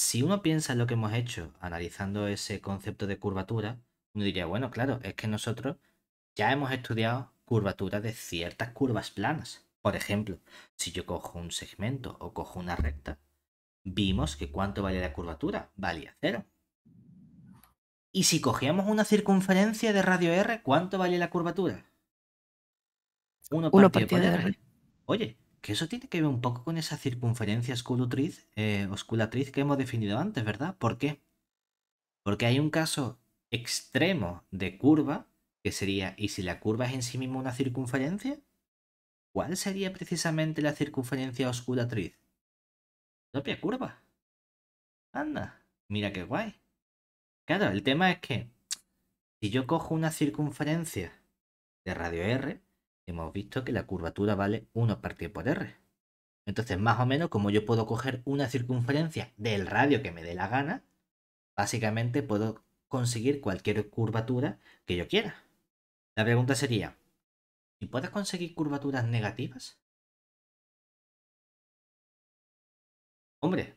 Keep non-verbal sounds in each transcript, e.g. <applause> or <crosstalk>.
Si uno piensa en lo que hemos hecho analizando ese concepto de curvatura, uno diría, bueno, claro, es que nosotros ya hemos estudiado curvatura de ciertas curvas planas. Por ejemplo, si yo cojo un segmento o cojo una recta, vimos que cuánto vale la curvatura, valía cero. Y si cogíamos una circunferencia de radio r, ¿cuánto vale la curvatura? Uno partido, r. Oye, que eso tiene que ver un poco con esa circunferencia osculatriz, eh, osculatriz que hemos definido antes, ¿verdad? ¿Por qué? Porque hay un caso extremo de curva, que sería, ¿y si la curva es en sí misma una circunferencia? ¿Cuál sería precisamente la circunferencia osculatriz? propia curva. Anda, mira qué guay. Claro, el tema es que si yo cojo una circunferencia de radio R, hemos visto que la curvatura vale 1 partido por r. Entonces, más o menos, como yo puedo coger una circunferencia del radio que me dé la gana, básicamente puedo conseguir cualquier curvatura que yo quiera. La pregunta sería, ¿y puedes conseguir curvaturas negativas? Hombre,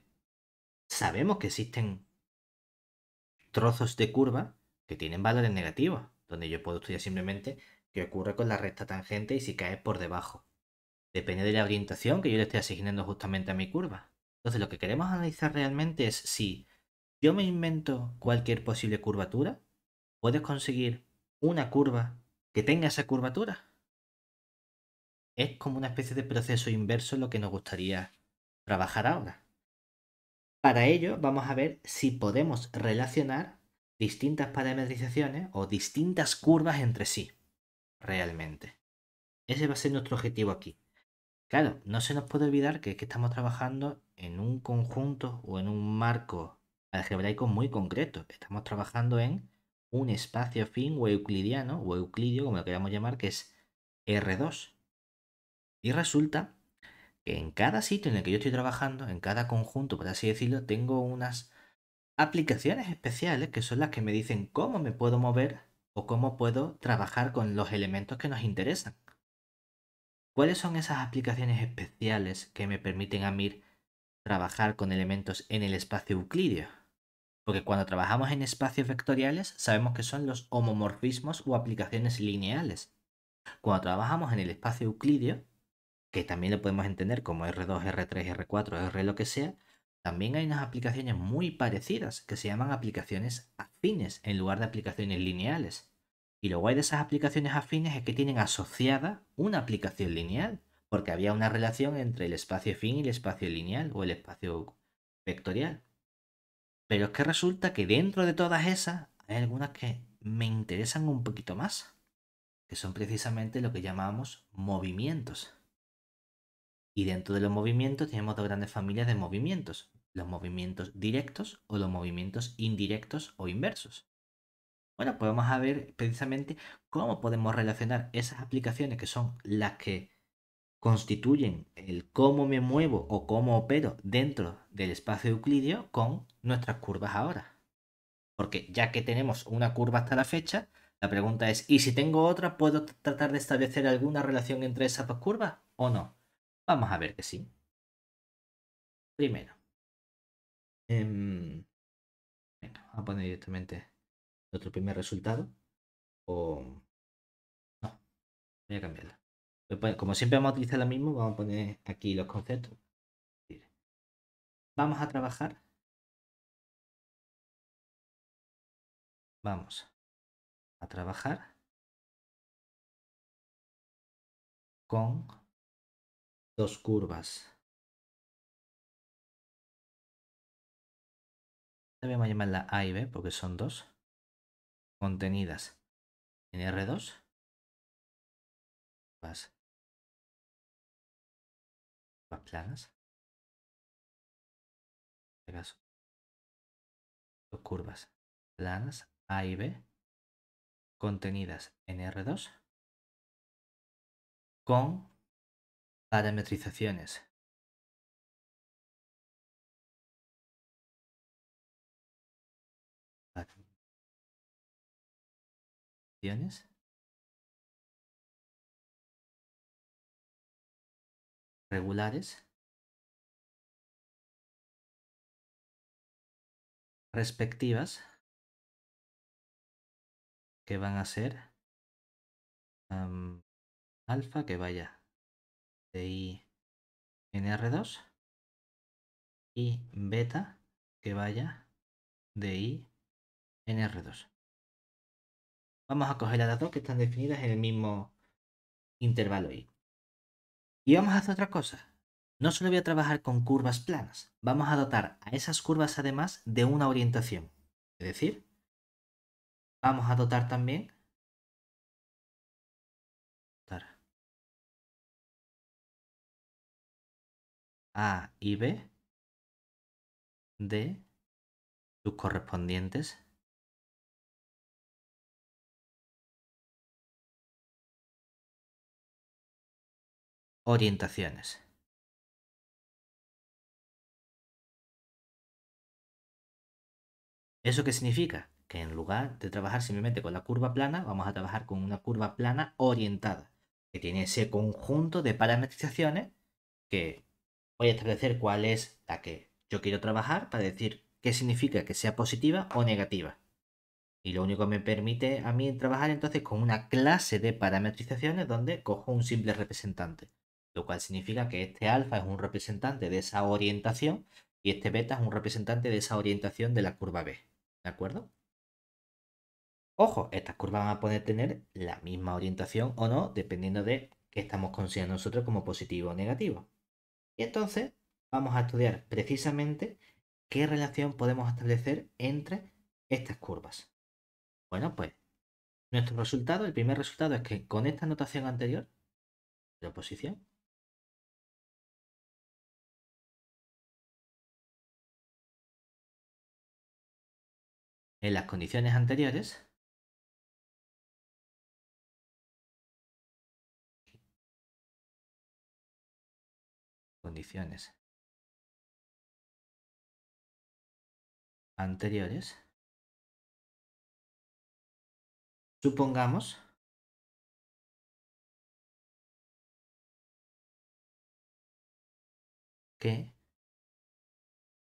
sabemos que existen trozos de curva que tienen valores negativos, donde yo puedo estudiar simplemente ¿Qué ocurre con la recta tangente y si cae por debajo. Depende de la orientación que yo le esté asignando justamente a mi curva. Entonces lo que queremos analizar realmente es si yo me invento cualquier posible curvatura, puedes conseguir una curva que tenga esa curvatura. Es como una especie de proceso inverso lo que nos gustaría trabajar ahora. Para ello vamos a ver si podemos relacionar distintas parametrizaciones o distintas curvas entre sí realmente. Ese va a ser nuestro objetivo aquí. Claro, no se nos puede olvidar que, es que estamos trabajando en un conjunto o en un marco algebraico muy concreto. Estamos trabajando en un espacio fin o euclidiano o euclidio, como lo queramos llamar, que es R2. Y resulta que en cada sitio en el que yo estoy trabajando, en cada conjunto, por así decirlo, tengo unas aplicaciones especiales que son las que me dicen cómo me puedo mover o cómo puedo trabajar con los elementos que nos interesan. ¿Cuáles son esas aplicaciones especiales que me permiten a mí trabajar con elementos en el espacio euclídeo? Porque cuando trabajamos en espacios vectoriales sabemos que son los homomorfismos o aplicaciones lineales. Cuando trabajamos en el espacio euclídeo, que también lo podemos entender como R2, R3, R4, R lo que sea, también hay unas aplicaciones muy parecidas que se llaman aplicaciones afines en lugar de aplicaciones lineales. Y lo guay de esas aplicaciones afines es que tienen asociada una aplicación lineal, porque había una relación entre el espacio fin y el espacio lineal o el espacio vectorial. Pero es que resulta que dentro de todas esas hay algunas que me interesan un poquito más, que son precisamente lo que llamamos movimientos. Y dentro de los movimientos tenemos dos grandes familias de movimientos, los movimientos directos o los movimientos indirectos o inversos. Bueno, pues vamos a ver precisamente cómo podemos relacionar esas aplicaciones que son las que constituyen el cómo me muevo o cómo opero dentro del espacio euclidio con nuestras curvas ahora. Porque ya que tenemos una curva hasta la fecha, la pregunta es, ¿y si tengo otra, puedo tratar de establecer alguna relación entre esas dos curvas o no? Vamos a ver que sí. Primero. Eh, vamos a poner directamente nuestro primer resultado. O. No. Voy a cambiarlo. Como siempre vamos a utilizar lo mismo, vamos a poner aquí los conceptos. Vamos a trabajar. Vamos a trabajar con dos curvas. También vamos a llamarla A y B porque son dos contenidas en R2. Curvas, curvas planas. En este caso, dos curvas planas A y B contenidas en R2 con parametrizaciones regulares respectivas que van a ser alfa que vaya de i en R2 y beta que vaya de i en R2. Vamos a coger las dos que están definidas en el mismo intervalo i. Y vamos a hacer otra cosa. No solo voy a trabajar con curvas planas, vamos a dotar a esas curvas además de una orientación. Es decir, vamos a dotar también A y B de sus correspondientes orientaciones. ¿Eso qué significa? Que en lugar de trabajar simplemente con la curva plana, vamos a trabajar con una curva plana orientada, que tiene ese conjunto de parametrizaciones que voy a establecer cuál es la que yo quiero trabajar para decir qué significa que sea positiva o negativa. Y lo único que me permite a mí trabajar entonces con una clase de parametrizaciones donde cojo un simple representante. Lo cual significa que este alfa es un representante de esa orientación y este beta es un representante de esa orientación de la curva B. ¿De acuerdo? Ojo, estas curvas van a poder tener la misma orientación o no, dependiendo de qué estamos considerando nosotros como positivo o negativo. Y entonces vamos a estudiar precisamente qué relación podemos establecer entre estas curvas. Bueno, pues nuestro resultado, el primer resultado es que con esta notación anterior, de oposición, en las condiciones anteriores, anteriores, supongamos que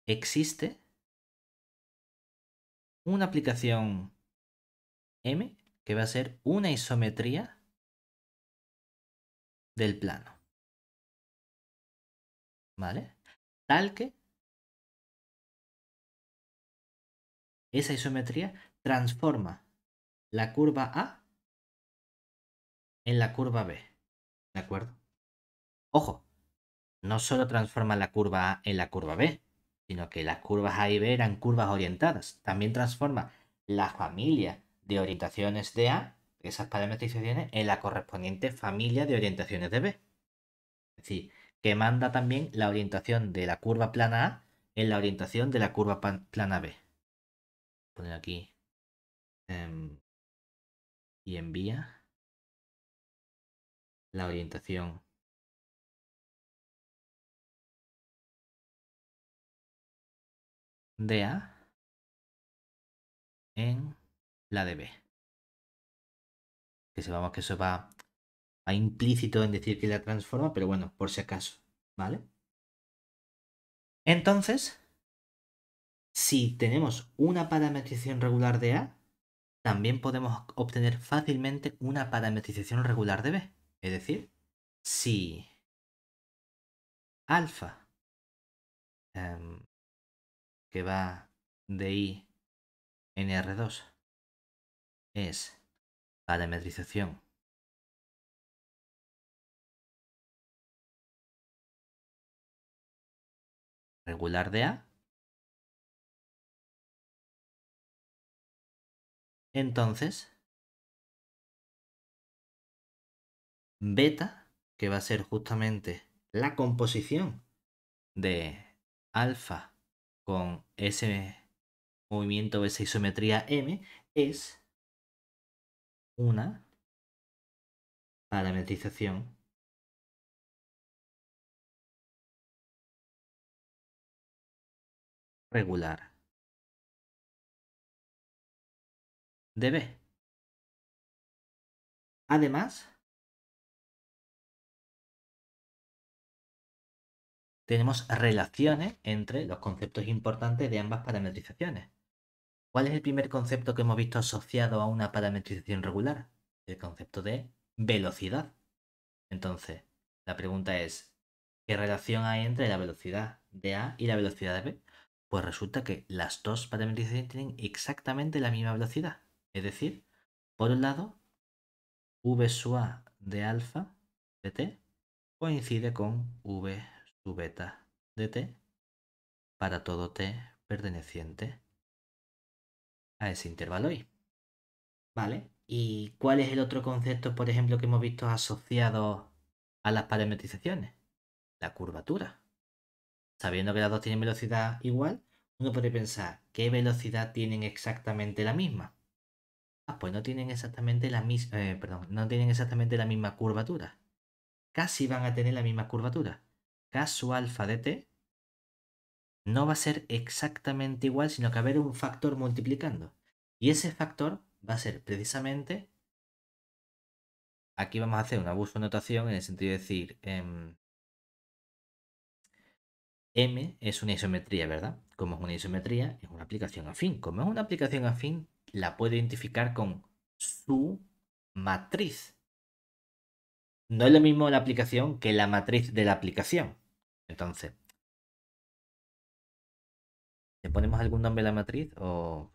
existe una aplicación M que va a ser una isometría del plano. ¿Vale? Tal que esa isometría transforma la curva A en la curva B. ¿De acuerdo? Ojo, no solo transforma la curva A en la curva B, sino que las curvas A y B eran curvas orientadas. También transforma la familia de orientaciones de A, esas parametrizaciones, en la correspondiente familia de orientaciones de B. Es decir, que manda también la orientación de la curva plana A en la orientación de la curva plana B. Poner aquí em, y envía la orientación de A en la de B. Que sepamos que eso va implícito en decir que la transforma, pero bueno, por si acaso, ¿vale? Entonces, si tenemos una parametrización regular de A, también podemos obtener fácilmente una parametrización regular de B. Es decir, si alfa, em, que va de I en R2, es parametrización regular de A. Entonces, beta, que va a ser justamente la composición de alfa con ese movimiento de esa isometría M, es una parametrización regular de B. Además, tenemos relaciones entre los conceptos importantes de ambas parametrizaciones. ¿Cuál es el primer concepto que hemos visto asociado a una parametrización regular? El concepto de velocidad. Entonces, la pregunta es, ¿qué relación hay entre la velocidad de A y la velocidad de B? Pues resulta que las dos parametrizaciones tienen exactamente la misma velocidad. Es decir, por un lado, V sub A de alfa de T coincide con V sub beta de T para todo T perteneciente a ese intervalo I. ¿Vale? ¿Y cuál es el otro concepto, por ejemplo, que hemos visto asociado a las parametrizaciones? La curvatura sabiendo que las dos tienen velocidad igual, uno puede pensar, ¿qué velocidad tienen exactamente la misma? Ah, pues no tienen exactamente la misma, eh, perdón, no tienen exactamente la misma curvatura. Casi van a tener la misma curvatura. Caso alfa de t no va a ser exactamente igual, sino que va a haber un factor multiplicando. Y ese factor va a ser precisamente... Aquí vamos a hacer un abuso de notación en el sentido de decir, em, M es una isometría, ¿verdad? Como es una isometría, es una aplicación afín. Como es una aplicación afín, la puede identificar con su matriz. No es lo mismo la aplicación que la matriz de la aplicación. Entonces, ¿le ponemos algún nombre a la matriz o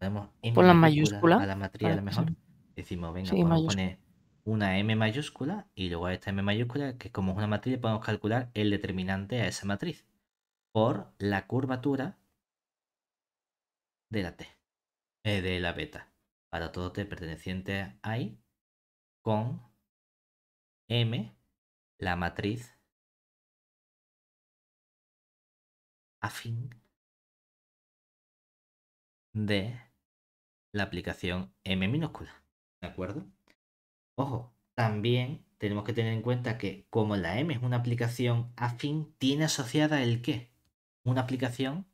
ponemos la mayúscula a la matriz a lo mejor? Decimos, venga, pues vamos a poner una M mayúscula y luego a esta M mayúscula, que como es una matriz, podemos calcular el determinante a esa matriz por la curvatura de la T, eh, de la beta, para todo T perteneciente a I con M, la matriz afín de la aplicación M minúscula. ¿De acuerdo? Ojo, también tenemos que tener en cuenta que como la M es una aplicación afín, tiene asociada el qué? Una aplicación,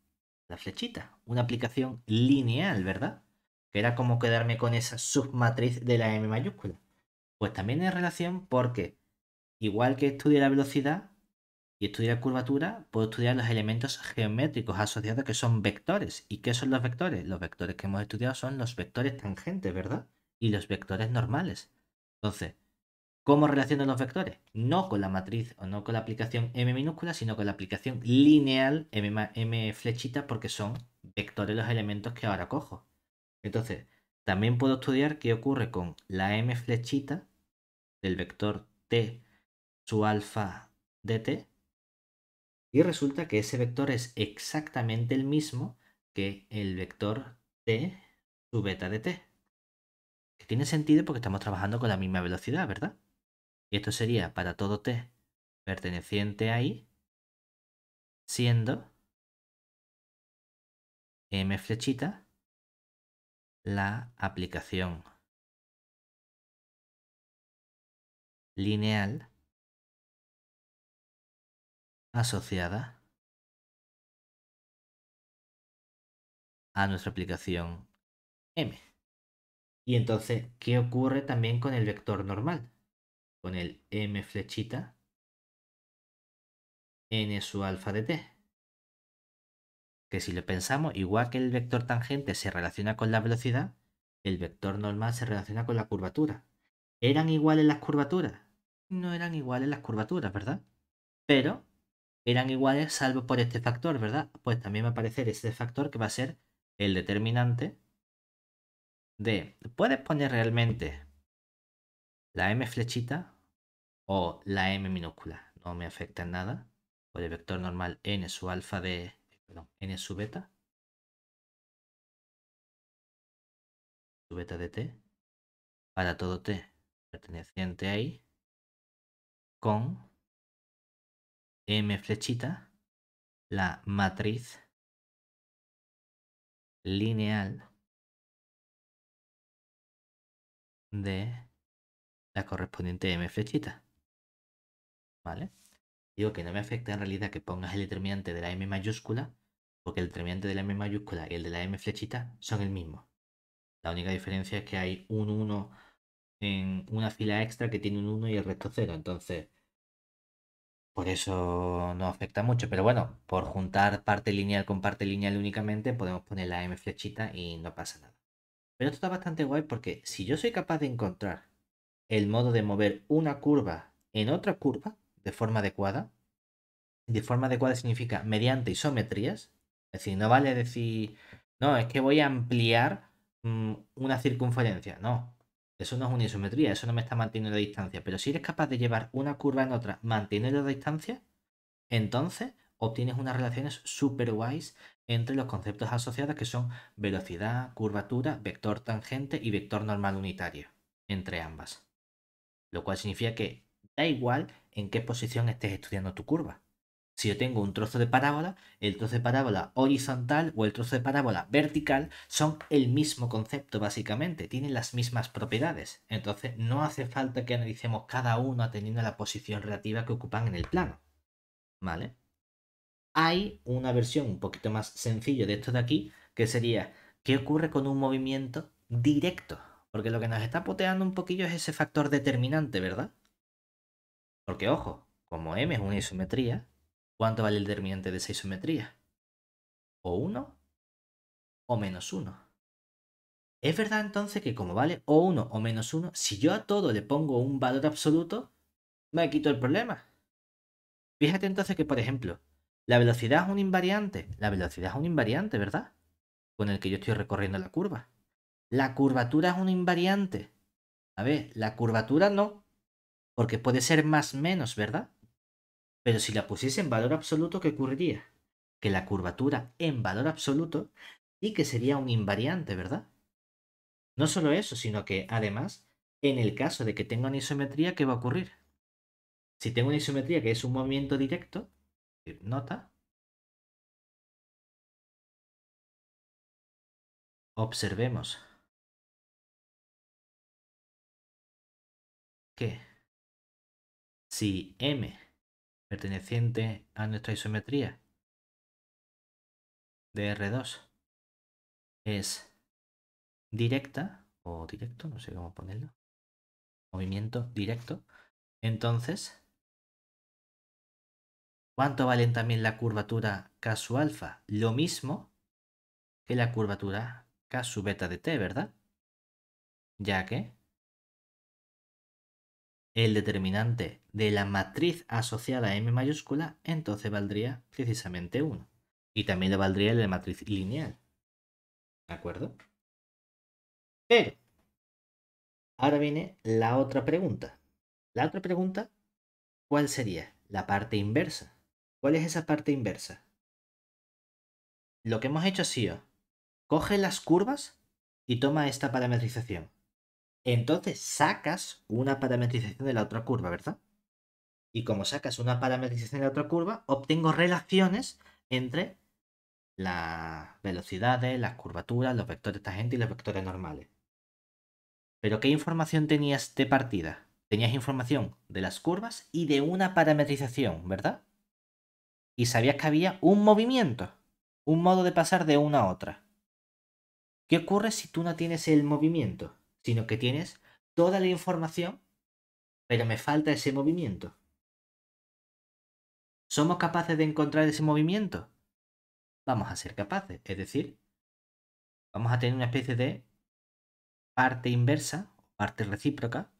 la flechita, una aplicación lineal, ¿verdad? Que era como quedarme con esa submatriz de la M mayúscula. Pues también en relación porque, igual que estudia la velocidad y estudia curvatura, puedo estudiar los elementos geométricos asociados que son vectores. ¿Y qué son los vectores? Los vectores que hemos estudiado son los vectores tangentes, ¿verdad? Y los vectores normales. Entonces, ¿cómo relaciono los vectores? No con la matriz o no con la aplicación M minúscula, sino con la aplicación lineal M, flechita, porque son vectores los elementos que ahora cojo. Entonces, también puedo estudiar qué ocurre con la M flechita del vector T su alfa dt. Y resulta que ese vector es exactamente el mismo que el vector T su beta dt que tiene sentido porque estamos trabajando con la misma velocidad, ¿verdad? Y esto sería para todo t perteneciente a i, siendo m flechita la aplicación lineal asociada a nuestra aplicación M. Y entonces, ¿qué ocurre también con el vector normal? Con el m flechita n su alfa de t. Que si lo pensamos, igual que el vector tangente se relaciona con la velocidad, el vector normal se relaciona con la curvatura. ¿Eran iguales las curvaturas? No eran iguales las curvaturas, ¿verdad? Pero eran iguales salvo por este factor, ¿verdad? Pues también va a aparecer este factor que va a ser el determinante de, puedes poner realmente la M flechita o la M minúscula, no me afecta en nada, o el vector normal n su alfa de, perdón, n su beta, su beta de t, para todo t perteneciente a i, con m flechita, la matriz lineal de la correspondiente M flechita. ¿Vale? Digo que no me afecta en realidad que pongas el determinante de la M mayúscula, porque el determinante de la M mayúscula y el de la M flechita son el mismo. La única diferencia es que hay un 1 en una fila extra que tiene un 1 y el resto 0. Entonces, por eso no afecta mucho. Pero bueno, por juntar parte lineal con parte lineal únicamente, podemos poner la M flechita y no pasa nada. Pero esto está bastante guay porque si yo soy capaz de encontrar el modo de mover una curva en otra curva de forma adecuada, de forma adecuada significa mediante isometrías, es decir, no vale decir, no, es que voy a ampliar mm, una circunferencia, no, eso no es una isometría, eso no me está manteniendo la distancia, pero si eres capaz de llevar una curva en otra manteniendo la distancia, entonces obtienes unas relaciones súper guays entre los conceptos asociados que son velocidad, curvatura, vector tangente y vector normal unitario, entre ambas. Lo cual significa que da igual en qué posición estés estudiando tu curva. Si yo tengo un trozo de parábola, el trozo de parábola horizontal o el trozo de parábola vertical son el mismo concepto básicamente, tienen las mismas propiedades. Entonces no hace falta que analicemos cada uno atendiendo a la posición relativa que ocupan en el plano. ¿Vale? hay una versión un poquito más sencilla de esto de aquí, que sería, ¿qué ocurre con un movimiento directo? Porque lo que nos está poteando un poquillo es ese factor determinante, ¿verdad? Porque, ojo, como M es una isometría, ¿cuánto vale el determinante de esa isometría? ¿O 1? ¿O menos 1? ¿Es verdad entonces que como vale o 1 o menos 1, si yo a todo le pongo un valor absoluto, me quito el problema? Fíjate entonces que, por ejemplo, la velocidad es un invariante. La velocidad es un invariante, ¿verdad? Con el que yo estoy recorriendo la curva. La curvatura es un invariante. A ver, la curvatura no. Porque puede ser más menos, ¿verdad? Pero si la pusiese en valor absoluto, ¿qué ocurriría? Que la curvatura en valor absoluto y que sería un invariante, ¿verdad? No solo eso, sino que además, en el caso de que tenga una isometría, ¿qué va a ocurrir? Si tengo una isometría que es un movimiento directo, nota. Observemos que si M perteneciente a nuestra isometría de R2 es directa o directo, no sé cómo ponerlo, movimiento directo, entonces ¿Cuánto valen también la curvatura K sub alfa? Lo mismo que la curvatura K sub beta de T, ¿verdad? Ya que el determinante de la matriz asociada a M mayúscula entonces valdría precisamente 1. Y también le valdría la matriz lineal. ¿De acuerdo? Pero, ahora viene la otra pregunta. La otra pregunta, ¿cuál sería la parte inversa? ¿Cuál es esa parte inversa? Lo que hemos hecho ha sido, coge las curvas y toma esta parametrización. Entonces sacas una parametrización de la otra curva, ¿verdad? Y como sacas una parametrización de la otra curva, obtengo relaciones entre las velocidades, las curvaturas, los vectores tangentes y los vectores normales. Pero ¿qué información tenías de partida? Tenías información de las curvas y de una parametrización, ¿verdad? y sabías que había un movimiento, un modo de pasar de una a otra. ¿Qué ocurre si tú no tienes el movimiento, sino que tienes toda la información, pero me falta ese movimiento? ¿Somos capaces de encontrar ese movimiento? Vamos a ser capaces, es decir, vamos a tener una especie de parte inversa, parte recíproca,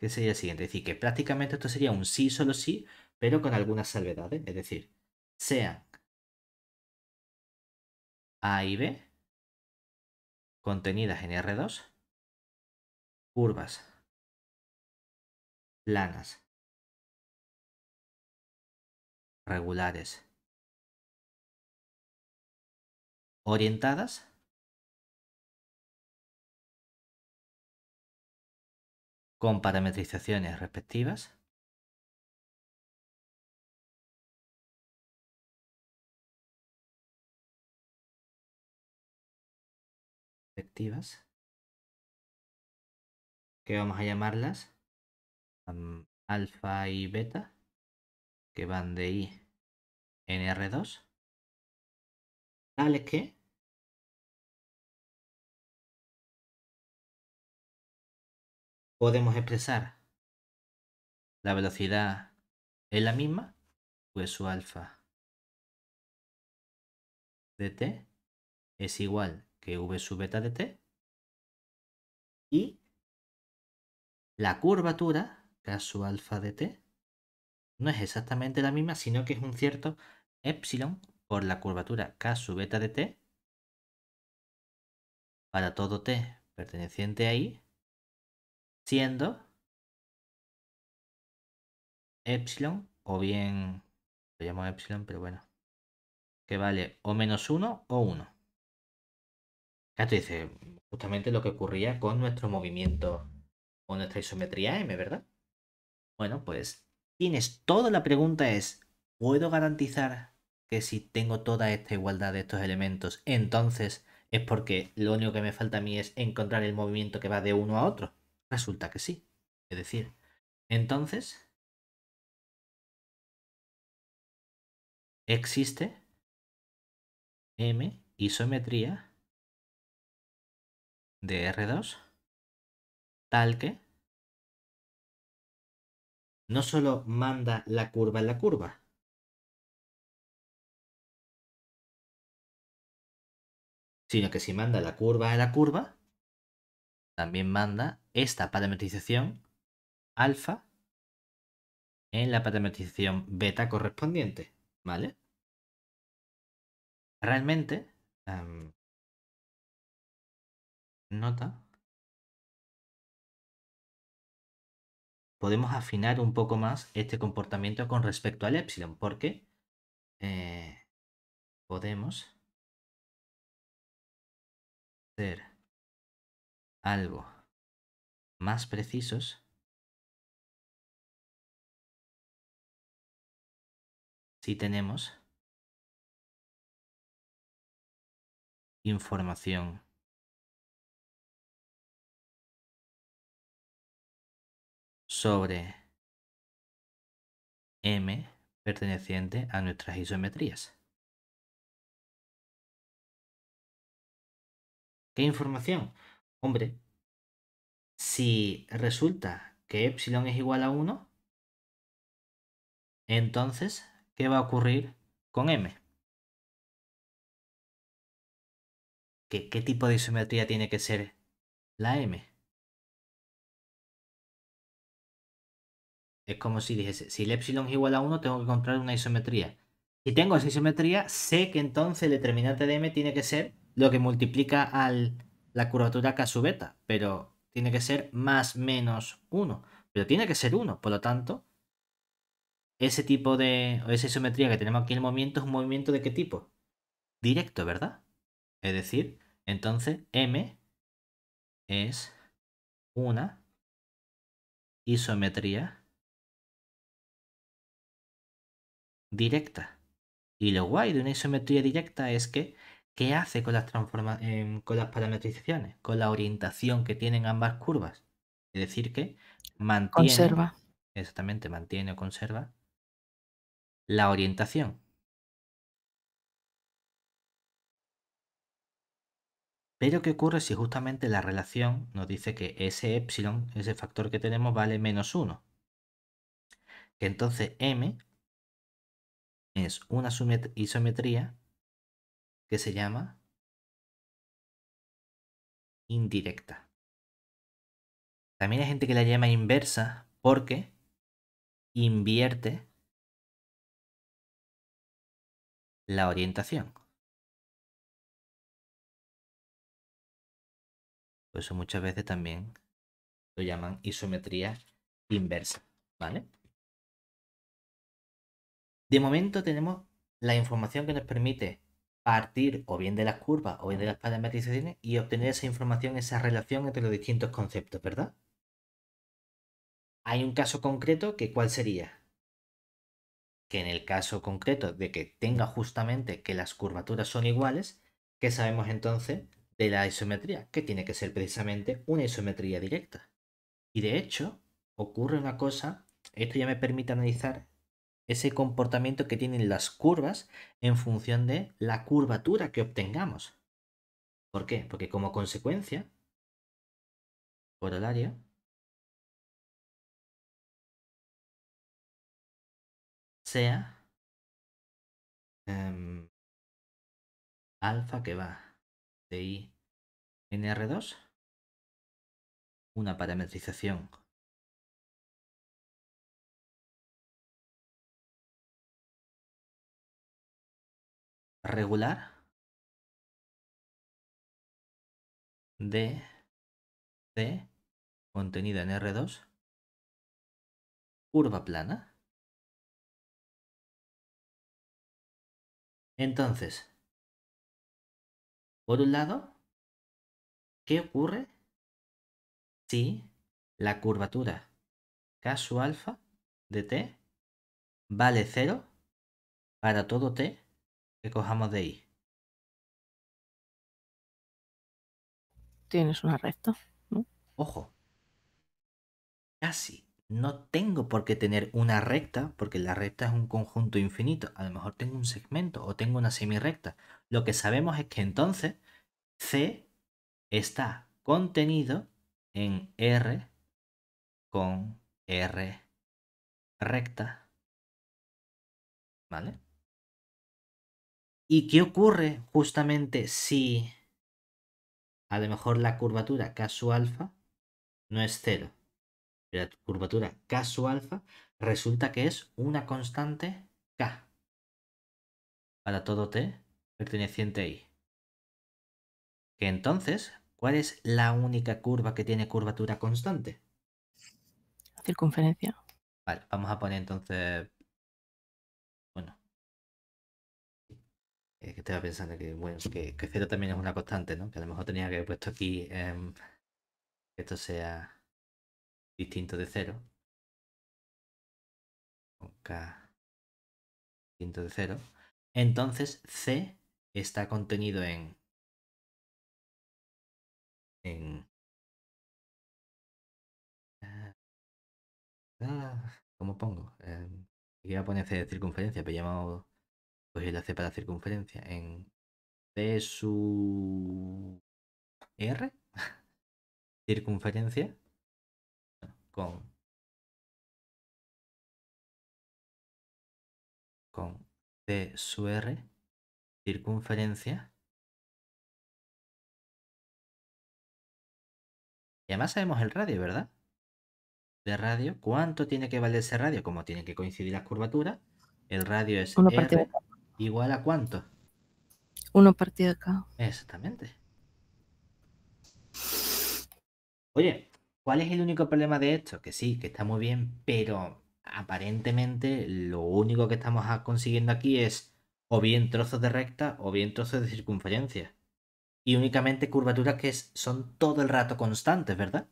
que sería el siguiente. Es decir, que prácticamente esto sería un sí, solo sí, pero con algunas salvedades. Es decir, sean A y B contenidas en R2, curvas planas, regulares, orientadas con parametrizaciones respectivas. Respectivas. Que vamos a llamarlas mm, alfa y beta, que van de i en R2, tales que podemos expresar la velocidad es la misma, pues su alfa de t es igual que v sub beta de t y la curvatura, k sub alfa de t, no es exactamente la misma, sino que es un cierto epsilon por la curvatura k sub beta de t para todo t perteneciente a i siendo epsilon, o bien, lo llamo epsilon, pero bueno, que vale o menos 1 o 1. Esto dice justamente lo que ocurría con nuestro movimiento o nuestra isometría M, ¿verdad? Bueno, pues tienes todo. La pregunta es, ¿puedo garantizar que si tengo toda esta igualdad de estos elementos, entonces es porque lo único que me falta a mí es encontrar el movimiento que va de uno a otro? Resulta que sí. Es decir, entonces existe M isometría de R2 tal que no solo manda la curva en la curva, sino que si manda la curva a la curva, también manda esta parametrización alfa en la parametrización beta correspondiente, ¿vale? Realmente, em, nota, podemos afinar un poco más este comportamiento con respecto al epsilon, porque eh, podemos hacer algo más precisos, si tenemos información sobre M perteneciente a nuestras isometrías. ¿Qué información? Hombre, si resulta que epsilon es igual a 1, entonces, ¿qué va a ocurrir con m? ¿Qué, ¿Qué, tipo de isometría tiene que ser la m? Es como si dijese, si el epsilon es igual a 1, tengo que encontrar una isometría. Si tengo esa isometría, sé que entonces el determinante de m tiene que ser lo que multiplica al la curvatura K-beta, pero tiene que ser más menos 1. Pero tiene que ser 1, por lo tanto, ese tipo de. o esa isometría que tenemos aquí en el momento es un movimiento de qué tipo? Directo, ¿verdad? Es decir, entonces M es una isometría directa. Y lo guay de una isometría directa es que ¿Qué hace con las, em, con las parametrizaciones? Con la orientación que tienen ambas curvas. Es decir, que mantiene. Conserva. Exactamente, mantiene o conserva la orientación. Pero ¿qué ocurre si justamente la relación nos dice que ese epsilon, ese factor que tenemos, vale menos 1? Que entonces m es una isometría que se llama indirecta. También hay gente que la llama inversa porque invierte la orientación. Por eso muchas veces también lo llaman isometría inversa, ¿vale? De momento tenemos la información que nos permite partir o bien de las curvas o bien de las parametrizaciones y obtener esa información, esa relación entre los distintos conceptos, ¿verdad? Hay un caso concreto que cuál sería? Que en el caso concreto de que tenga justamente que las curvaturas son iguales, ¿qué sabemos entonces de la isometría? Que tiene que ser precisamente una isometría directa. Y de hecho, ocurre una cosa, esto ya me permite analizar ese comportamiento que tienen las curvas en función de la curvatura que obtengamos. ¿Por qué? Porque como consecuencia, corolario, sea em, alfa que va de i en R2, una parametrización regular de C contenida en R2, curva plana. Entonces, por un lado, ¿qué ocurre si la curvatura caso alfa de T vale cero para todo T que cojamos de ahí. Tienes una recta, Ojo. Casi. No tengo por qué tener una recta, porque la recta es un conjunto infinito. A lo mejor tengo un segmento o tengo una semirecta. Lo que sabemos es que entonces C está contenido en R con R recta. ¿Vale? ¿Y qué ocurre justamente si a lo mejor la curvatura K alfa no es cero? La curvatura K alfa resulta que es una constante K para todo T perteneciente a I. Que entonces, ¿cuál es la única curva que tiene curvatura constante? La Circunferencia. Vale, vamos a poner entonces Eh, que estaba pensando que, bueno, que, también es una constante, ¿no? Que a lo mejor tenía que haber puesto aquí em, que esto sea distinto de cero. Con K distinto de cero. Entonces C está contenido en en ah, ah, ¿Cómo pongo? Eh, voy a poner C de circunferencia, pero llamado pues él hace para la circunferencia en C sub R, circunferencia, con, con C sub R, circunferencia. Y además sabemos el radio, ¿verdad? De radio, ¿cuánto tiene que valer ese radio? Como tiene que coincidir las curvaturas, el radio es R ¿Igual a cuánto? Uno partido acá. Exactamente. Oye, ¿cuál es el único problema de esto? Que sí, que está muy bien, pero aparentemente lo único que estamos consiguiendo aquí es o bien trozos de recta o bien trozos de circunferencia. Y únicamente curvaturas que son todo el rato constantes, ¿verdad?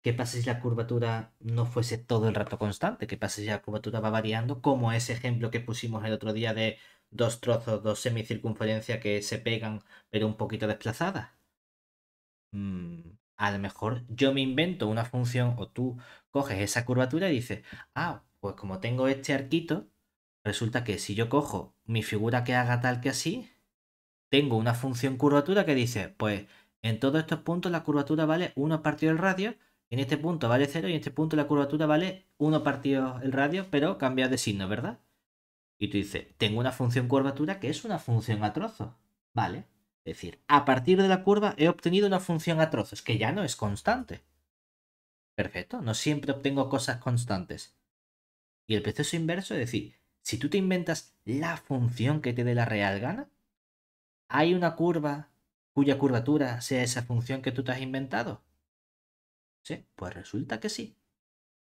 ¿Qué pasa si la curvatura no fuese todo el rato constante? ¿Qué pasa si la curvatura va variando? Como ese ejemplo que pusimos el otro día de dos trozos, dos semicircunferencias que se pegan pero un poquito desplazadas. Mm, a lo mejor yo me invento una función o tú coges esa curvatura y dices, ah, pues como tengo este arquito, resulta que si yo cojo mi figura que haga tal que así, tengo una función curvatura que dice, pues en todos estos puntos la curvatura vale 1 partido el radio, en este punto vale 0 y en este punto la curvatura vale 1 partido el radio, pero cambia de signo, ¿verdad? Y tú dices, tengo una función curvatura que es una función a trozos. Vale. Es decir, a partir de la curva he obtenido una función a trozos que ya no es constante. Perfecto, no siempre obtengo cosas constantes. Y el proceso inverso es decir, si tú te inventas la función que te dé la real gana, ¿hay una curva cuya curvatura sea esa función que tú te has inventado? Sí, pues resulta que sí.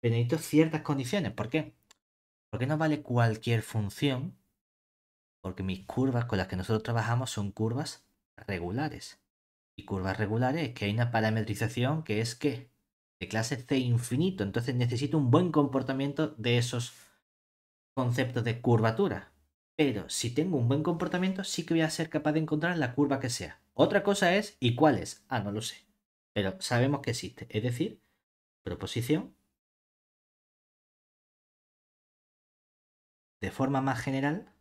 Pero necesito ciertas condiciones. ¿Por qué? no vale cualquier función? Porque mis curvas con las que nosotros trabajamos son curvas regulares. Y curvas regulares que hay una parametrización que es que de clase C infinito. Entonces necesito un buen comportamiento de esos conceptos de curvatura. Pero si tengo un buen comportamiento, sí que voy a ser capaz de encontrar la curva que sea. Otra cosa es, ¿y cuál es? Ah, no lo sé. Pero sabemos que existe. Es decir, proposición de forma más general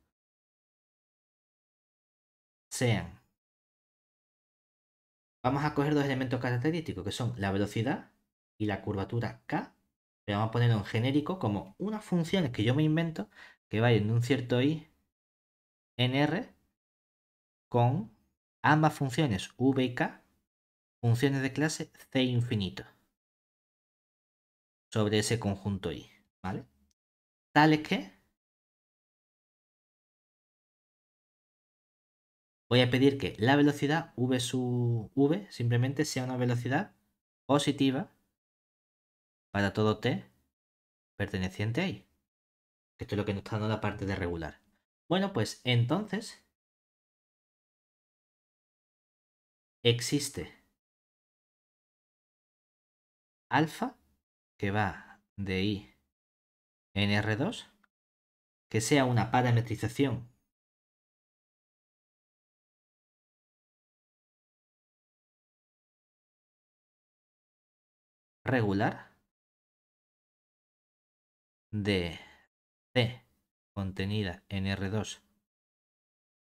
sean, vamos a coger dos elementos característicos que son la velocidad y la curvatura K, le vamos a ponerlo en genérico como unas funciones que yo me invento que vayan en un cierto I en R con ambas funciones V y K, funciones de clase C infinito sobre ese conjunto I, ¿vale? Tales que voy a pedir que la velocidad v su v simplemente sea una velocidad positiva para todo t perteneciente a i. Esto es lo que nos está dando la parte de regular. Bueno, pues entonces existe alfa que va de i en R2 que sea una parametrización regular de contenida en R2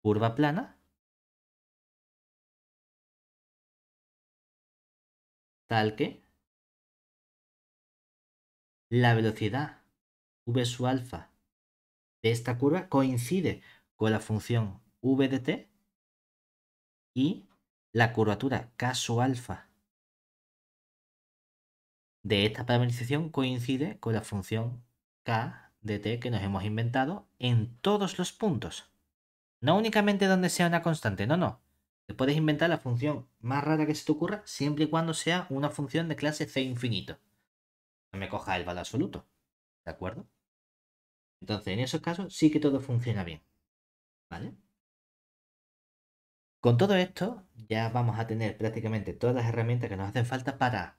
curva plana tal que la velocidad v sub alfa de esta curva coincide con la función v de t y la curvatura k alfa de esta parametrización coincide con la función k de t que nos hemos inventado en todos los puntos. No únicamente donde sea una constante, no, no. Te puedes inventar la función más rara que se te ocurra siempre y cuando sea una función de clase c infinito. No me coja el valor absoluto. ¿De acuerdo? Entonces, en esos casos sí que todo funciona bien. ¿Vale? Con todo esto, ya vamos a tener prácticamente todas las herramientas que nos hacen falta para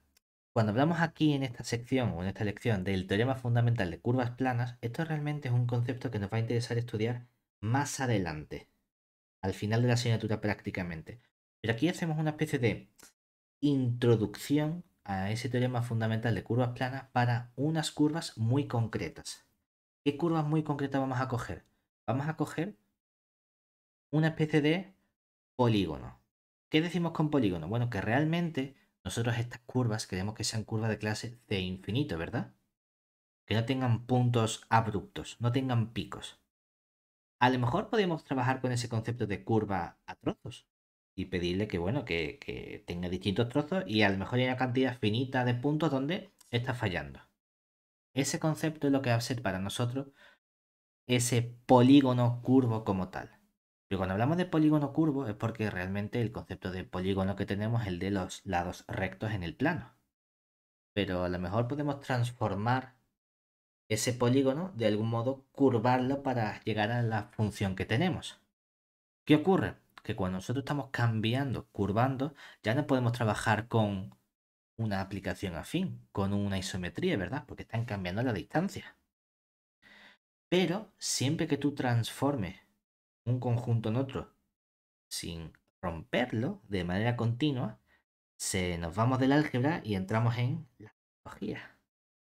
cuando hablamos aquí en esta sección o en esta lección del teorema fundamental de curvas planas, esto realmente es un concepto que nos va a interesar estudiar más adelante, al final de la asignatura prácticamente. Pero aquí hacemos una especie de introducción a ese teorema fundamental de curvas planas para unas curvas muy concretas. ¿Qué curvas muy concretas vamos a coger? Vamos a coger una especie de polígono. ¿Qué decimos con polígono? Bueno, que realmente nosotros estas curvas queremos que sean curvas de clase C infinito, ¿verdad? Que no tengan puntos abruptos, no tengan picos. A lo mejor podemos trabajar con ese concepto de curva a trozos y pedirle que, bueno, que, tenga distintos trozos y a lo mejor haya una cantidad finita de puntos donde está fallando. Ese concepto es lo que va a ser para nosotros ese polígono curvo como tal. Pero cuando hablamos de polígono curvo es porque realmente el concepto de polígono que tenemos es el de los lados rectos en el plano. Pero a lo mejor podemos transformar ese polígono, de algún modo curvarlo para llegar a la función que tenemos. ¿Qué ocurre? Que cuando nosotros estamos cambiando, curvando, ya no podemos trabajar con una aplicación afín, con una isometría, ¿verdad? Porque están cambiando la distancia. Pero siempre que tú transformes un conjunto en otro sin romperlo de manera continua, se nos vamos del álgebra y entramos en la topología.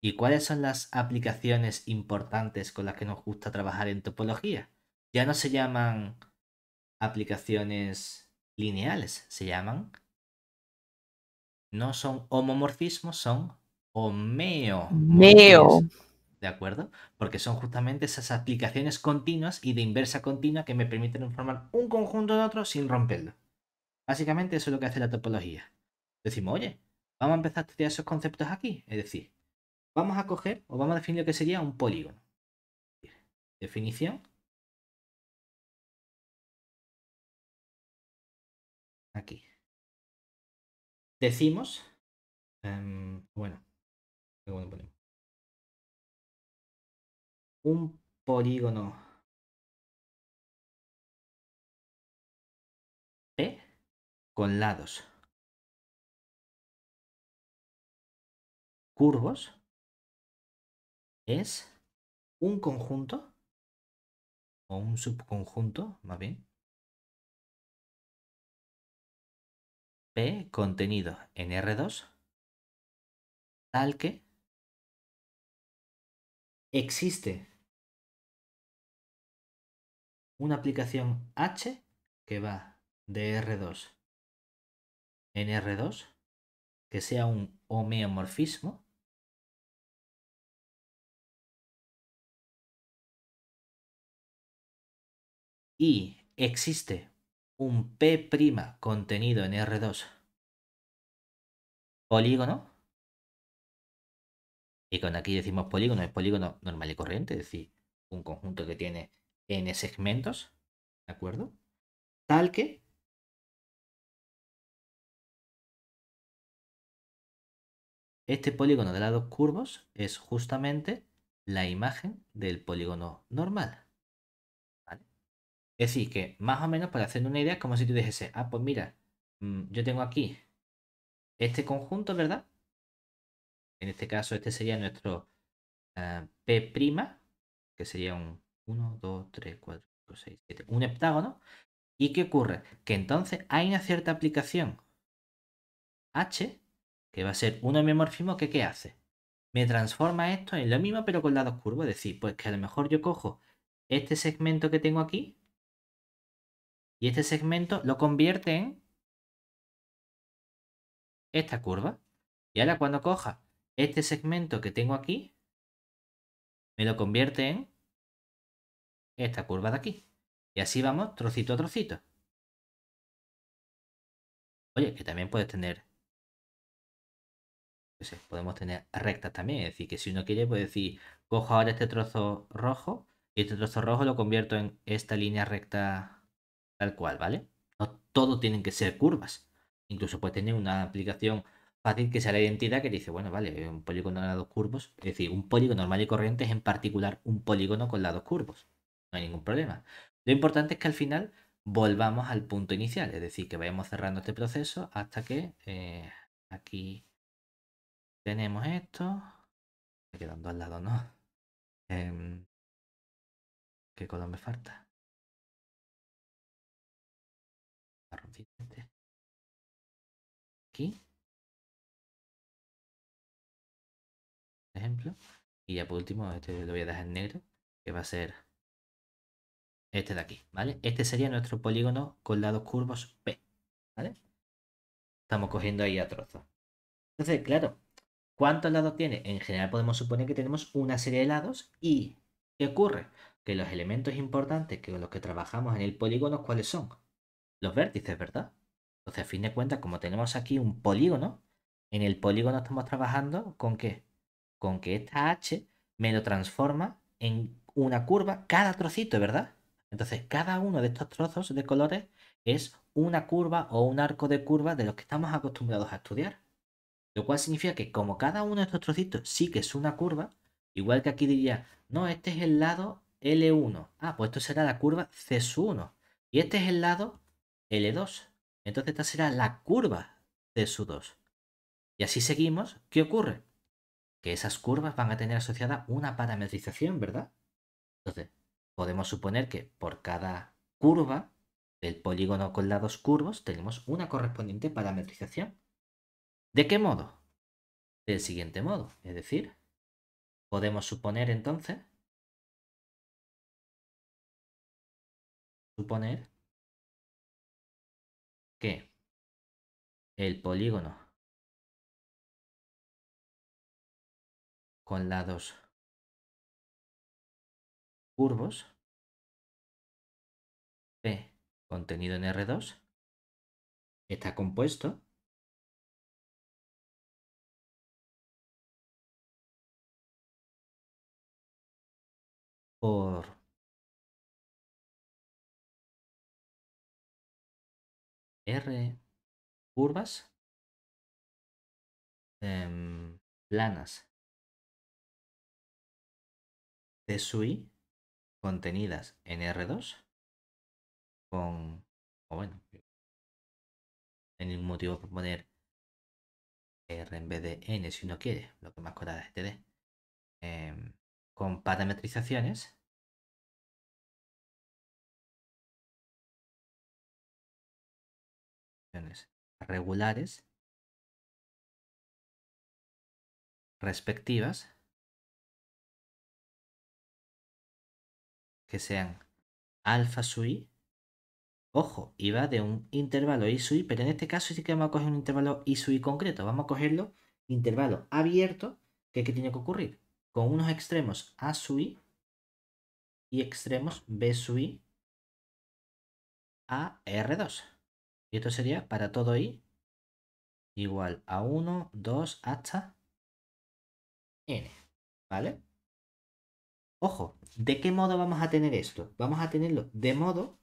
¿Y cuáles son las aplicaciones importantes con las que nos gusta trabajar en topología? Ya no se llaman aplicaciones lineales, se llaman... No son homomorfismos, son homeomorfismos. ¿de acuerdo? Porque son justamente esas aplicaciones continuas y de inversa continua que me permiten formar un conjunto de otros sin romperlo. Básicamente eso es lo que hace la topología. Decimos, oye, vamos a empezar a estudiar esos conceptos aquí. Es decir, vamos a coger o vamos a definir lo que sería un polígono. Definición. Aquí. Decimos, em, bueno, un polígono. P con lados. Curvos es un conjunto o un subconjunto, más bien. P contenido en R2 tal que existe una aplicación H que va de R2 en R2, que sea un homeomorfismo. Y existe un P' contenido en R2 polígono. Y con aquí decimos polígono, es polígono normal y corriente, es decir, un conjunto que tiene en e segmentos, ¿de acuerdo? Tal que este polígono de lados curvos es justamente la imagen del polígono normal. ¿vale? Es decir, que más o menos para hacer una idea, es como si tú dijese, ah, pues mira, mm, yo tengo aquí este conjunto, ¿verdad? En este caso, este sería nuestro eh, P', que sería un 1, 2, 3, 4, 5, 6, 7, un heptágono. ¿Y qué ocurre? Que entonces hay una cierta aplicación H, que va a ser un homeomorfismo que ¿qué hace? Me transforma esto en lo mismo pero con lados curvos. Es decir, pues que a lo mejor yo cojo este segmento que tengo aquí y este segmento lo convierte en esta curva. Y ahora cuando coja este segmento que tengo aquí, me lo convierte en esta curva de aquí. Y así vamos trocito a trocito. Oye, que también puedes tener... podemos tener rectas también. Es decir, que si uno quiere, puede decir, cojo ahora este trozo rojo y este trozo rojo lo convierto en esta línea recta tal cual, ¿vale? No todo tienen que ser curvas. Incluso puedes tener una aplicación fácil que sea la identidad que dice, bueno, vale, un polígono de lados curvos, es decir, un polígono normal y corriente es en particular un polígono con lados curvos no hay ningún problema. Lo importante es que al final volvamos al punto inicial, es decir, que vayamos cerrando este proceso hasta que eh, aquí tenemos esto. Me quedando al lado, ¿no? Em, ¿Qué color me falta? Aquí. ejemplo. Y ya por último, este lo voy a dejar en negro, que va a ser este de aquí, ¿vale? Este sería nuestro polígono con lados curvos P, ¿vale? Estamos cogiendo ahí a trozos. Entonces, claro, ¿cuántos lados tiene? En general podemos suponer que tenemos una serie de lados y ¿qué ocurre? Que los elementos importantes que los que trabajamos en el polígono, ¿cuáles son? Los vértices, ¿verdad? Entonces, a fin de cuentas, como tenemos aquí un polígono, en el polígono estamos trabajando con qué? Con que esta H me lo transforma en una curva cada trocito, ¿verdad? Entonces, cada uno de estos trozos de colores es una curva o un arco de curva de los que estamos acostumbrados a estudiar. Lo cual significa que como cada uno de estos trocitos sí que es una curva, igual que aquí diría, no, este es el lado L1. Ah, pues esto será la curva C1. Y este es el lado L2. Entonces esta será la curva C2. Y así seguimos. ¿Qué ocurre? Que esas curvas van a tener asociada una parametrización, ¿verdad? Entonces, podemos suponer que por cada curva del polígono con lados curvos tenemos una correspondiente parametrización. ¿De qué modo? Del siguiente modo, es decir, podemos suponer entonces suponer que el polígono con lados curvos. P, contenido en R2. Está compuesto. Por R curvas em, planas de SUI contenidas en R2 con, o bueno, en ningún motivo por poner R en vez de N si uno quiere, lo que más corada es TD, em, con parametrizaciones regulares respectivas que sean alfa i, Ojo, iba de un intervalo i i, pero en este caso sí que vamos a coger un intervalo i i concreto. Vamos a cogerlo intervalo abierto, que, que tiene que ocurrir con unos extremos a i y extremos b i a r2. Y esto sería para todo i igual a 1, 2 hasta n. ¿Vale? Ojo, ¿de qué modo vamos a tener esto? Vamos a tenerlo de modo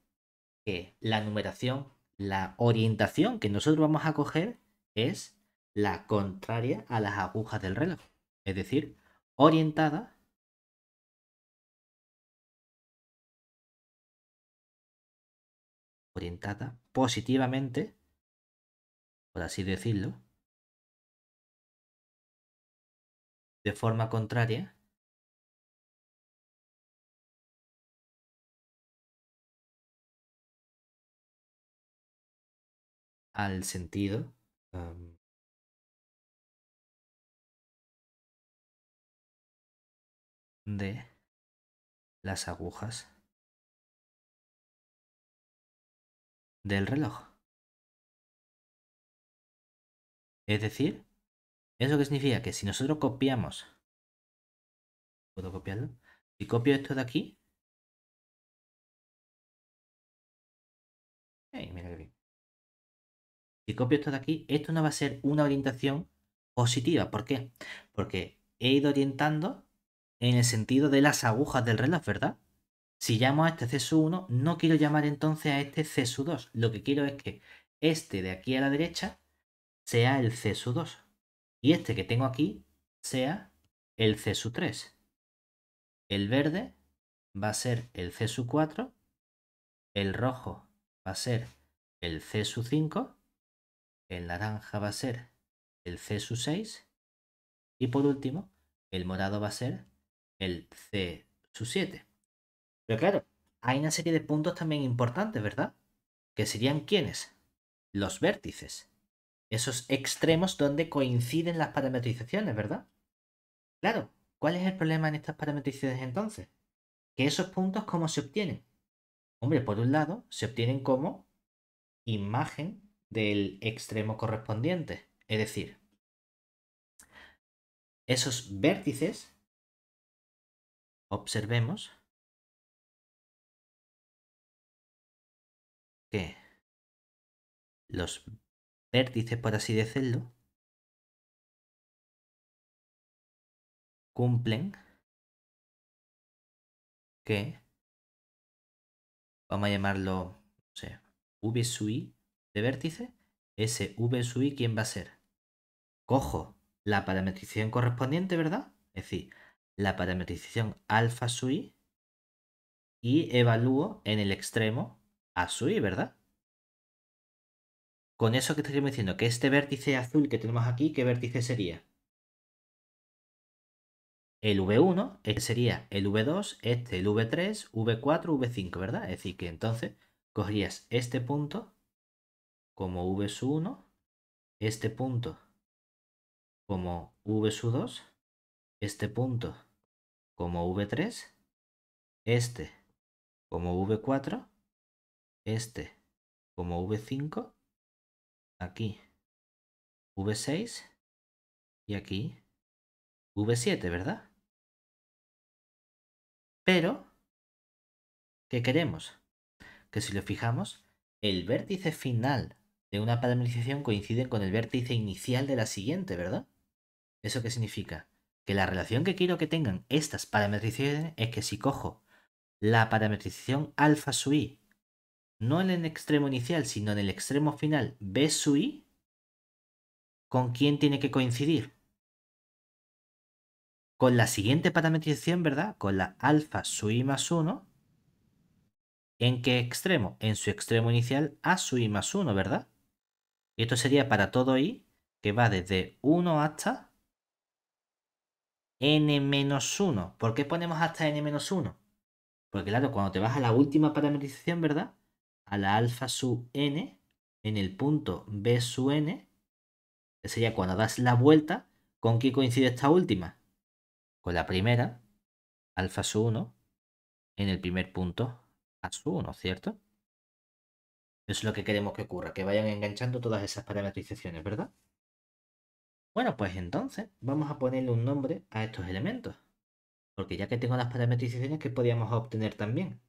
que la numeración, la orientación que nosotros vamos a coger es la contraria a las agujas del reloj. Es decir, orientada orientada positivamente, por así decirlo, de forma contraria al sentido. de las agujas del reloj. Es decir, eso que significa que si nosotros copiamos, ¿puedo copiarlo? Si copio esto de aquí, si copio esto de aquí, esto no va a ser una orientación positiva. ¿Por qué? Porque he ido orientando en el sentido de las agujas del reloj, ¿verdad? Si llamo a este c 1 no quiero llamar entonces a este c 2 Lo que quiero es que este de aquí a la derecha sea el c 2 y este que tengo aquí sea el c 3 El verde va a ser el CSU4, el rojo va a ser el c 5 el naranja va a ser el C sub 6. Y por último, el morado va a ser el C 7. Pero claro, hay una serie de puntos también importantes, ¿verdad? Que serían quiénes? Los vértices. Esos extremos donde coinciden las parametrizaciones, ¿verdad? Claro, ¿cuál es el problema en estas parametrizaciones entonces? Que esos puntos, ¿cómo se obtienen? Hombre, por un lado, se obtienen como imagen del extremo correspondiente. Es decir, esos vértices, observemos que los vértices, por así decirlo, cumplen que, vamos a llamarlo, no sé, v sub i vértice, ese v sub i, ¿quién va a ser? Cojo la parametrización correspondiente, ¿verdad? Es decir, la parametrización alfa sub i y evalúo en el extremo a sub i, ¿verdad? Con eso que estoy diciendo, que este vértice azul que tenemos aquí, ¿qué vértice sería? el V1, este sería el V2, este el V3, V4, V5, ¿verdad? Es decir, que entonces cogerías este punto como v 1, este punto como v 2, este punto como v3, este como v4, este como v5, aquí v6 y aquí v7, ¿verdad? Pero, ¿qué queremos? Que si lo fijamos, el vértice final de una parametrización coinciden con el vértice inicial de la siguiente, ¿verdad? ¿Eso qué significa? Que la relación que quiero que tengan estas parametrizaciones es que si cojo la parametrización alfa sub i, no en el extremo inicial, sino en el extremo final b sub i, ¿con quién tiene que coincidir? Con la siguiente parametrización, ¿verdad? Con la alfa sub i más 1. ¿En qué extremo? En su extremo inicial a sub i más 1, ¿verdad? Y esto sería para todo i, que va desde 1 hasta n-1. ¿Por qué ponemos hasta n-1? Porque claro, cuando te vas a la última parametrización, ¿verdad? A la alfa sub n, en el punto b sub n, que sería cuando das la vuelta, ¿con qué coincide esta última? Con la primera, alfa sub 1, en el primer punto a sub 1, ¿cierto? Es lo que queremos que ocurra, que vayan enganchando todas esas parametrizaciones, ¿verdad? Bueno, pues entonces vamos a ponerle un nombre a estos elementos. Porque ya que tengo las parametrizaciones ¿qué podríamos obtener también.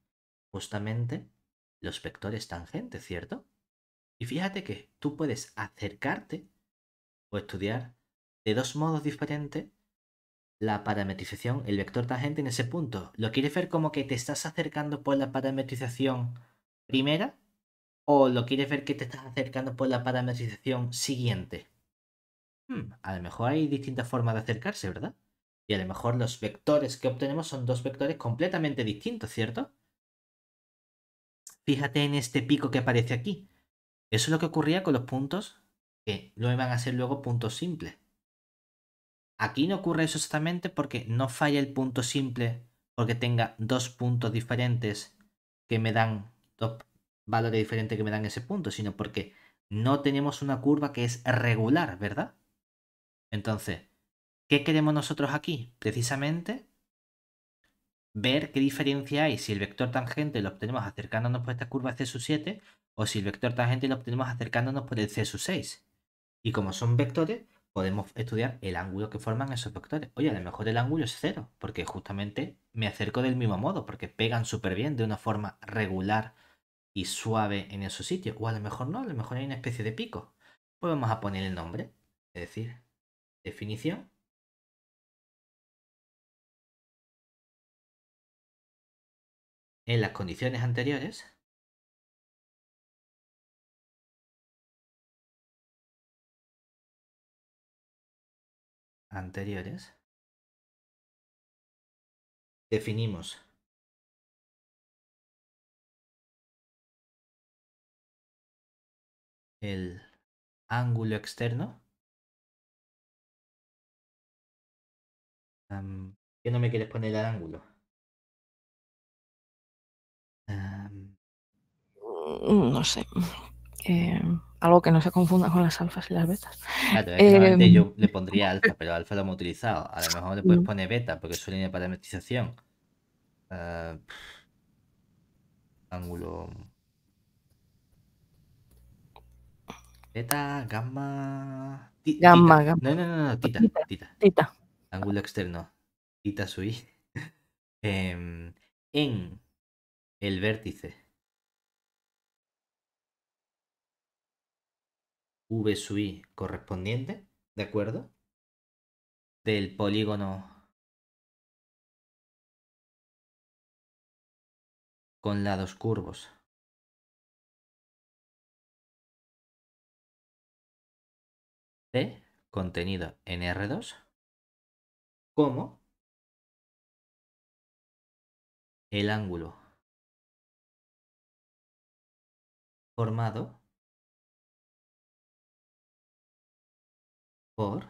Justamente los vectores tangentes, ¿cierto? Y fíjate que tú puedes acercarte o estudiar de dos modos diferentes la parametrización, el vector tangente en ese punto. ¿Lo quieres ver como que te estás acercando por la parametrización primera o lo quieres ver que te estás acercando por la parametrización siguiente. Hmm, a lo mejor hay distintas formas de acercarse, ¿verdad? Y a lo mejor los vectores que obtenemos son dos vectores completamente distintos, ¿cierto? Fíjate en este pico que aparece aquí. Eso es lo que ocurría con los puntos que lo iban a ser luego puntos simples. Aquí no ocurre eso exactamente porque no falla el punto simple porque tenga dos puntos diferentes que me dan dos valores diferentes que me dan ese punto, sino porque no tenemos una curva que es regular, ¿verdad? Entonces, ¿qué queremos nosotros aquí? Precisamente ver qué diferencia hay si el vector tangente lo obtenemos acercándonos por esta curva C 7 o si el vector tangente lo obtenemos acercándonos por el C 6. Y como son vectores, podemos estudiar el ángulo que forman esos vectores. Oye, a lo mejor el ángulo es cero, porque justamente me acerco del mismo modo, porque pegan súper bien de una forma regular y suave en esos sitios. O a lo mejor no, a lo mejor hay una especie de pico. Pues vamos a poner el nombre, es decir, definición. En las condiciones anteriores, anteriores, definimos el ángulo externo. ¿Qué no me quieres poner el ángulo? Mm, no sé. Eh, algo que no se confunda con las alfas y las betas. Em, yo le pondría alfa, pero alfa lo hemos utilizado. A lo mejor le puedes mm. poner beta porque es su línea de parametrización. Ah, ángulo Beta, gamma. gamma, tita. No, no, no, no, tita, tita. Tita. Ángulo externo. Tita sui. <laughs> Em, en el vértice. V sui correspondiente, ¿de acuerdo? Del polígono con lados curvos contenido en R2 como el ángulo formado por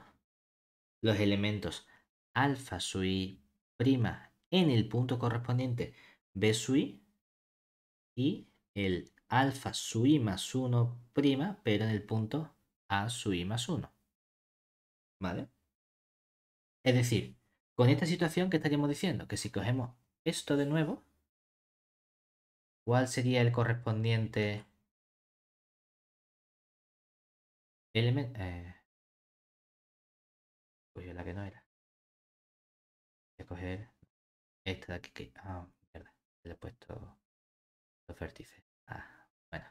los elementos alfa su i prima en el punto correspondiente b sub i y el alfa su i más 1 prima pero en el punto a su i más 1. ¿Vale? Es decir, con esta situación que estaríamos diciendo, que si cogemos esto de nuevo, ¿cuál sería el correspondiente elemento? Eh, pues la que no era. Voy a coger esta de aquí que... Ah, verdad Le he puesto los vértices. Ah, bueno.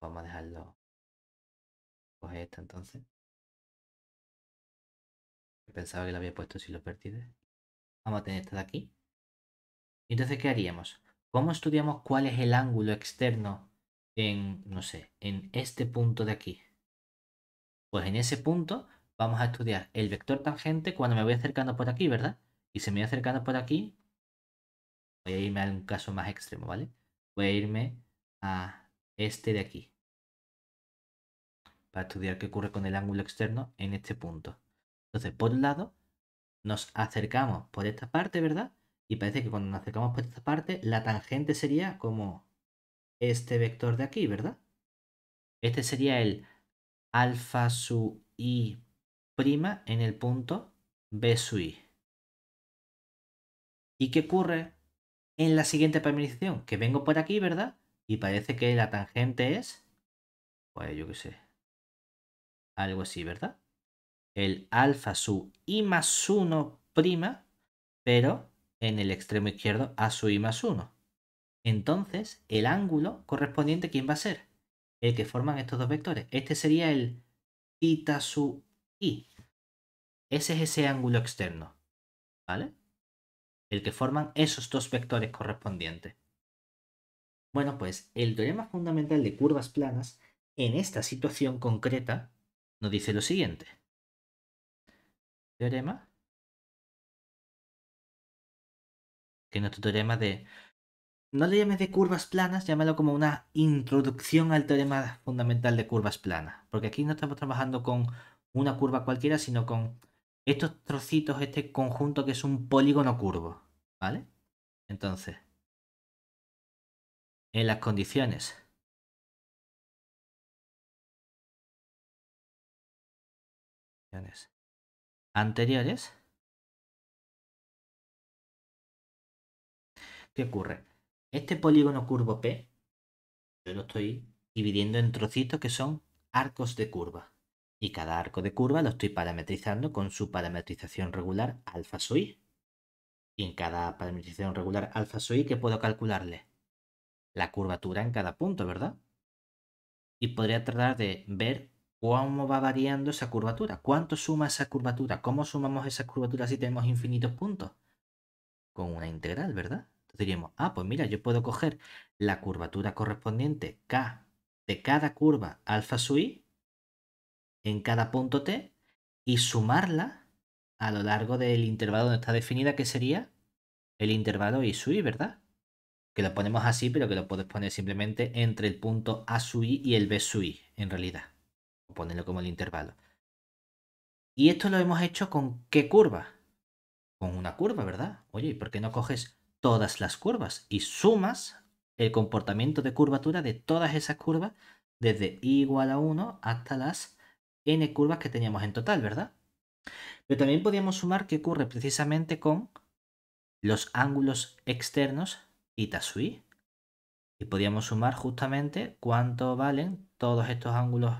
Vamos a dejarlo. Coger esto entonces pensaba que lo había puesto si lo perdí Vamos a tener esta de aquí. Entonces, ¿qué haríamos? ¿Cómo estudiamos cuál es el ángulo externo en, no sé, en este punto de aquí? Pues en ese punto vamos a estudiar el vector tangente cuando me voy acercando por aquí, ¿verdad? Y se me voy acercando por aquí, voy a irme a un caso más extremo, ¿vale? Voy a irme a este de aquí. Para estudiar qué ocurre con el ángulo externo en este punto. Entonces, por un lado, nos acercamos por esta parte, ¿verdad? Y parece que cuando nos acercamos por esta parte, la tangente sería como este vector de aquí, ¿verdad? Este sería el alfa su i' en el punto b sub i. ¿Y qué ocurre en la siguiente permutación? Que vengo por aquí, ¿verdad? Y parece que la tangente es, pues yo qué sé, algo así, ¿verdad? el alfa su i más 1 prima, pero en el extremo izquierdo a su i más 1. Entonces, el ángulo correspondiente, ¿quién va a ser? El que forman estos dos vectores. Este sería el ita su i. Ese es ese ángulo externo, ¿vale? El que forman esos dos vectores correspondientes. Bueno, pues el teorema fundamental de curvas planas en esta situación concreta nos dice lo siguiente teorema, que nuestro teorema de... No le llames de curvas planas, llámalo como una introducción al teorema fundamental de curvas planas, porque aquí no estamos trabajando con una curva cualquiera, sino con estos trocitos, este conjunto que es un polígono curvo, ¿vale? Entonces, en las condiciones anteriores, ¿qué ocurre? Este polígono curvo P, yo lo estoy dividiendo en trocitos que son arcos de curva. Y cada arco de curva lo estoy parametrizando con su parametrización regular alfa i. Y en cada parametrización regular alfa i, que puedo calcularle? La curvatura en cada punto, ¿verdad? Y podría tratar de ver cómo va variando esa curvatura, cuánto suma esa curvatura, cómo sumamos esa curvatura si tenemos infinitos puntos. Con una integral, ¿verdad? Entonces diríamos, ah, pues mira, yo puedo coger la curvatura correspondiente K de cada curva alfa sub i en cada punto T y sumarla a lo largo del intervalo donde está definida, que sería el intervalo I sub i, ¿verdad? Que lo ponemos así, pero que lo puedes poner simplemente entre el punto A sub i y el B sub i, en realidad ponerlo como el intervalo. Y esto lo hemos hecho con qué curva? Con una curva, ¿verdad? Oye, ¿y por qué no coges todas las curvas y sumas el comportamiento de curvatura de todas esas curvas desde i igual a 1 hasta las n curvas que teníamos en total, ¿verdad? Pero también podíamos sumar qué ocurre precisamente con los ángulos externos y tasui. Y podíamos sumar justamente cuánto valen todos estos ángulos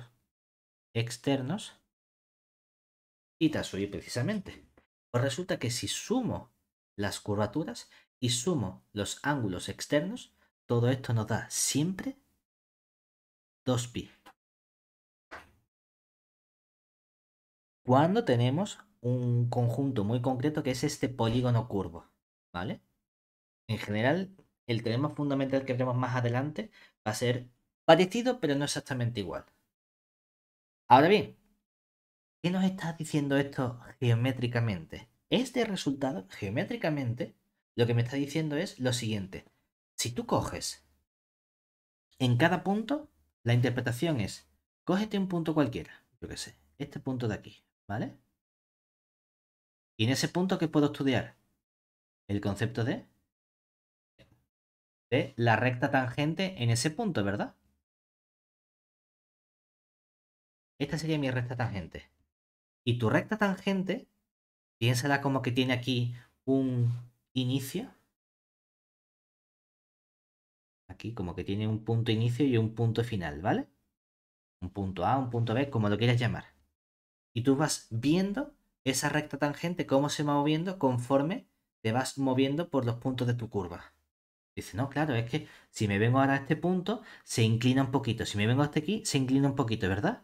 externos y y precisamente. Pues resulta que si sumo las curvaturas y sumo los ángulos externos, todo esto nos da siempre 2pi. Cuando tenemos un conjunto muy concreto que es este polígono curvo, ¿vale? En general, el teorema fundamental que veremos más adelante va a ser parecido, pero no exactamente igual. Ahora bien, ¿qué nos está diciendo esto geométricamente? Este resultado, geométricamente, lo que me está diciendo es lo siguiente. Si tú coges en cada punto, la interpretación es, cógete un punto cualquiera, yo qué sé, este punto de aquí, ¿vale? Y en ese punto, ¿qué puedo estudiar? El concepto de, de la recta tangente en ese punto, ¿verdad? Esta sería mi recta tangente. Y tu recta tangente, piénsala como que tiene aquí un inicio. Aquí como que tiene un punto inicio y un punto final, ¿vale? Un punto A, un punto B, como lo quieras llamar. Y tú vas viendo esa recta tangente, cómo se va moviendo conforme te vas moviendo por los puntos de tu curva. Dice, no, claro, es que si me vengo ahora a este punto, se inclina un poquito. Si me vengo hasta aquí, se inclina un poquito, ¿verdad?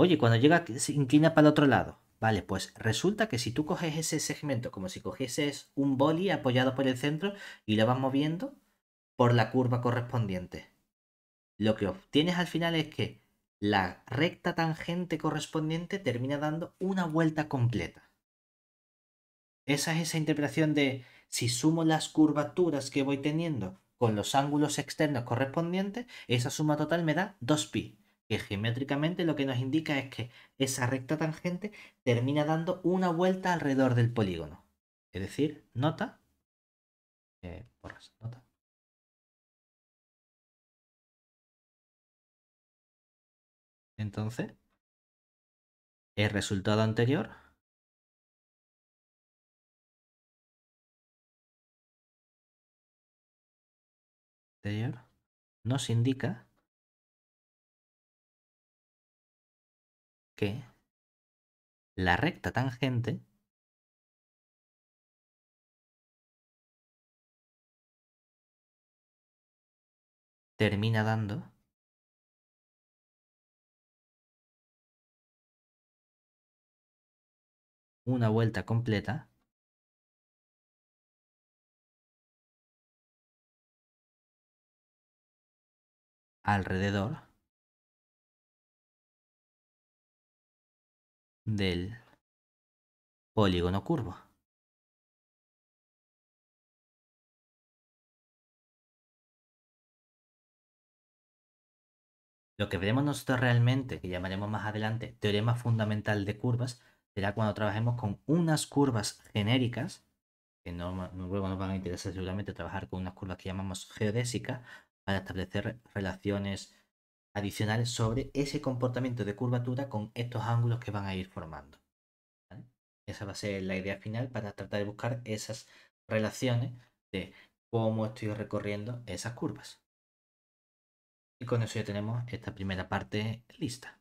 Oye, cuando llega, se inclina para el otro lado. Vale, pues resulta que si tú coges ese segmento como si cogieses un boli apoyado por el centro y lo vas moviendo por la curva correspondiente, lo que obtienes al final es que la recta tangente correspondiente termina dando una vuelta completa. Esa es esa interpretación de si sumo las curvaturas que voy teniendo con los ángulos externos correspondientes, esa suma total me da 2pi que geométricamente lo que nos indica es que esa recta tangente termina dando una vuelta alrededor del polígono. Es decir, nota, eh, Entonces, el resultado anterior anterior nos indica que la recta tangente termina dando una vuelta completa alrededor del polígono curvo. Lo que veremos nosotros realmente, que llamaremos más adelante teorema fundamental de curvas, será cuando trabajemos con unas curvas genéricas, que no, luego nos van a interesar seguramente trabajar con unas curvas que llamamos geodésicas, para establecer relaciones adicionales sobre ese comportamiento de curvatura con estos ángulos que van a ir formando. Esa va a ser la idea final para tratar de buscar esas relaciones de cómo estoy recorriendo esas curvas. Y con eso ya tenemos esta primera parte lista.